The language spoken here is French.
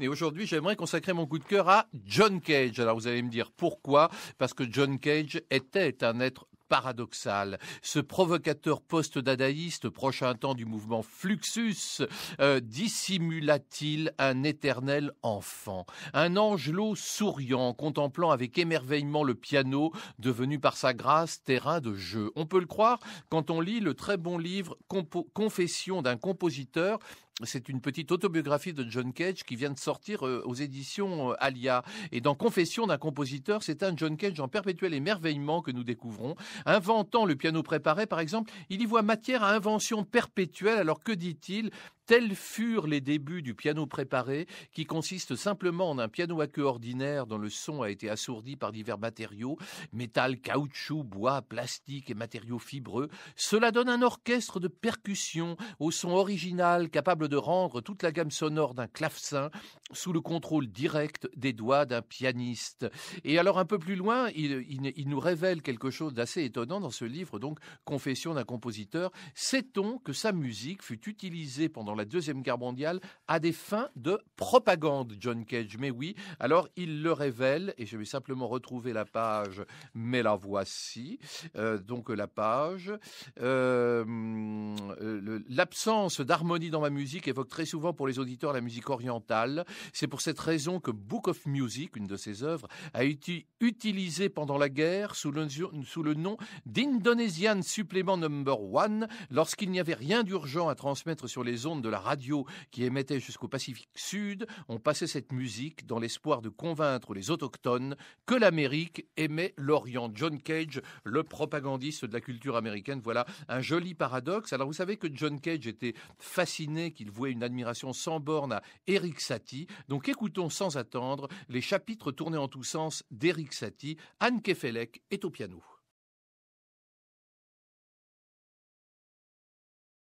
Et aujourd'hui, j'aimerais consacrer mon coup de cœur à John Cage. Alors vous allez me dire pourquoi Parce que John Cage était un être paradoxal. Ce provocateur post-dadaïste, proche temps du mouvement Fluxus, euh, dissimula-t-il un éternel enfant Un angelot souriant, contemplant avec émerveillement le piano, devenu par sa grâce terrain de jeu. On peut le croire quand on lit le très bon livre Confession d'un compositeur c'est une petite autobiographie de John Cage qui vient de sortir euh, aux éditions euh, Alia. Et dans Confession d'un compositeur, c'est un John Cage en perpétuel émerveillement que nous découvrons. Inventant le piano préparé, par exemple, il y voit matière à invention perpétuelle. Alors que dit-il Tels furent les débuts du piano préparé, qui consiste simplement en un piano à queue ordinaire dont le son a été assourdi par divers matériaux, métal, caoutchouc, bois, plastique et matériaux fibreux. Cela donne un orchestre de percussion au son original capable de rendre toute la gamme sonore d'un clavecin sous le contrôle direct des doigts d'un pianiste. Et alors un peu plus loin, il, nous révèle quelque chose d'assez étonnant dans ce livre, donc Confession d'un compositeur. Sait-on que sa musique fut utilisée pendant la Deuxième Guerre mondiale à des fins de propagande, John Cage. Mais oui, alors il le révèle, et je vais simplement retrouver la page, mais la voici. Euh, donc la page. Euh, l'absence d'harmonie dans ma musique évoque très souvent pour les auditeurs la musique orientale. C'est pour cette raison que Book of Music, une de ses œuvres, a été utilisée pendant la guerre sous le, nom d'Indonesian Supplement Number One lorsqu'il n'y avait rien d'urgent à transmettre sur les ondes de la radio qui émettait jusqu'au Pacifique Sud. On passait cette musique dans l'espoir de convaincre les autochtones que l'Amérique aimait l'Orient. John Cage, le propagandiste de la culture américaine. Voilà un joli paradoxe. Alors vous savez que John Cage était fasciné, qu'il vouait une admiration sans borne à Eric Satie. Donc écoutons sans attendre les chapitres tournés en tous sens d'Eric Satie. Anne Kefelec est au piano.